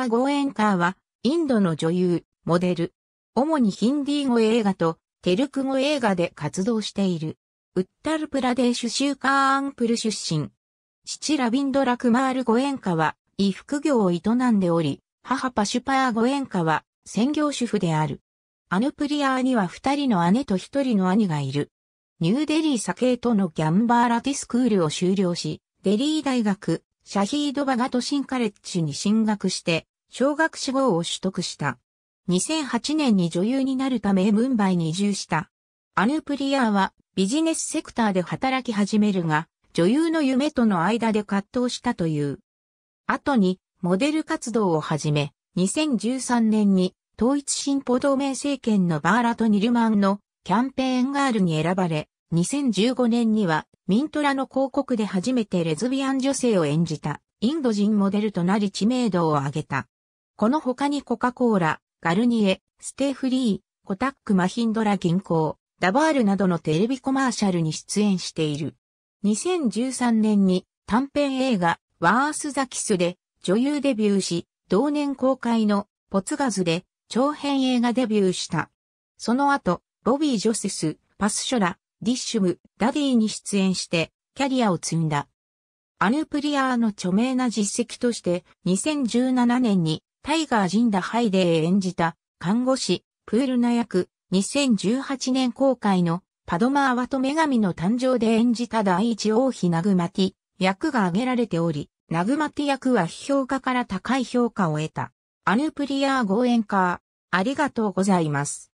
アー・ゴーエンカーは、インドの女優、モデル、主にヒンディー語映画とテルク語映画で活動している。ウッタルプラデーシュ州カーンプル出身。父ラビンドラクマール・ゴエンカは、衣服業を営んでおり、母パシュパー・ゴエンカは、専業主婦である。アヌプリアーには二人の姉と一人の兄がいる。ニューデリー・サケートのギャンバーラティスクールを修了し、デリー大学、シャヒード・バガトシンカレッジに進学して、小学志望を取得した。2008年に女優になるためムンバイに移住した。アヌプリアーはビジネスセクターで働き始めるが、女優の夢との間で葛藤したという。後に、モデル活動を始め、2013年に統一進歩同盟政権のバーラト・ニルマンのキャンペーンガールに選ばれ、2015年にはミントラの広告で初めてレズビアン女性を演じたインド人モデルとなり知名度を上げた。この他にコカ・コーラ、ガルニエ、ステイフリー、コタック・マヒンドラ銀行、ダバールなどのテレビコマーシャルに出演している。2013年に短編映画ワース・ザ・キスで女優デビューし、同年公開のポツガズで長編映画デビューした。その後、ボビー・ジョセス、パスショラ、ディッシュム、ダディに出演して、キャリアを積んだ。アヌプリアーの著名な実績として、2017年にタイガー・ジンダ・ハイデー演じた、看護師、プールナ役、2018年公開の、パドマーワト・女神の誕生で演じた第一王妃ナグマティ役が挙げられており、ナグマティ役は評価から高い評価を得た。アヌプリアー合演家、ありがとうございます。